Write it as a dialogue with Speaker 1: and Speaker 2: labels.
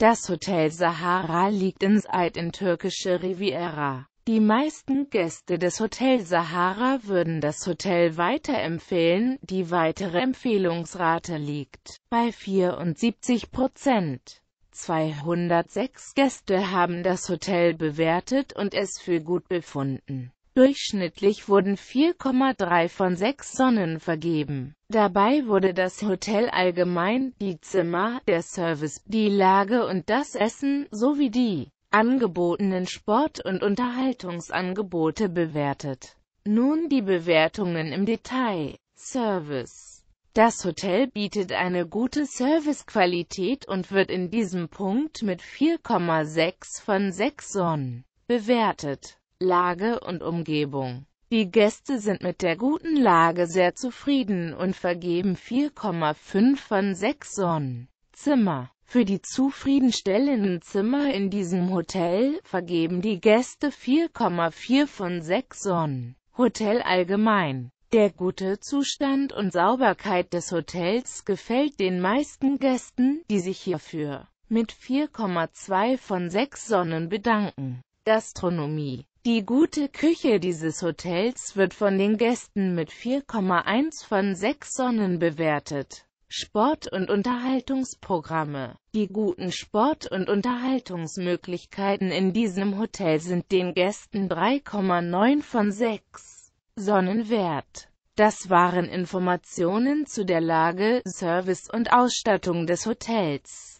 Speaker 1: Das Hotel Sahara liegt in Said in türkische Riviera. Die meisten Gäste des Hotel Sahara würden das Hotel weiterempfehlen, die weitere Empfehlungsrate liegt bei 74 Prozent. 206 Gäste haben das Hotel bewertet und es für gut befunden. Durchschnittlich wurden 4,3 von 6 Sonnen vergeben. Dabei wurde das Hotel allgemein, die Zimmer, der Service, die Lage und das Essen, sowie die angebotenen Sport- und Unterhaltungsangebote bewertet. Nun die Bewertungen im Detail. Service Das Hotel bietet eine gute Servicequalität und wird in diesem Punkt mit 4,6 von 6 Sonnen bewertet. Lage und Umgebung. Die Gäste sind mit der guten Lage sehr zufrieden und vergeben 4,5 von 6 Sonnen. Zimmer für die zufriedenstellenden Zimmer in diesem Hotel vergeben die Gäste 4,4 von 6 Sonnen. Hotel allgemein. Der gute Zustand und Sauberkeit des Hotels gefällt den meisten Gästen, die sich hierfür mit 4,2 von 6 Sonnen bedanken. Gastronomie die gute Küche dieses Hotels wird von den Gästen mit 4,1 von 6 Sonnen bewertet. Sport- und Unterhaltungsprogramme Die guten Sport- und Unterhaltungsmöglichkeiten in diesem Hotel sind den Gästen 3,9 von 6 Sonnen wert. Das waren Informationen zu der Lage, Service und Ausstattung des Hotels.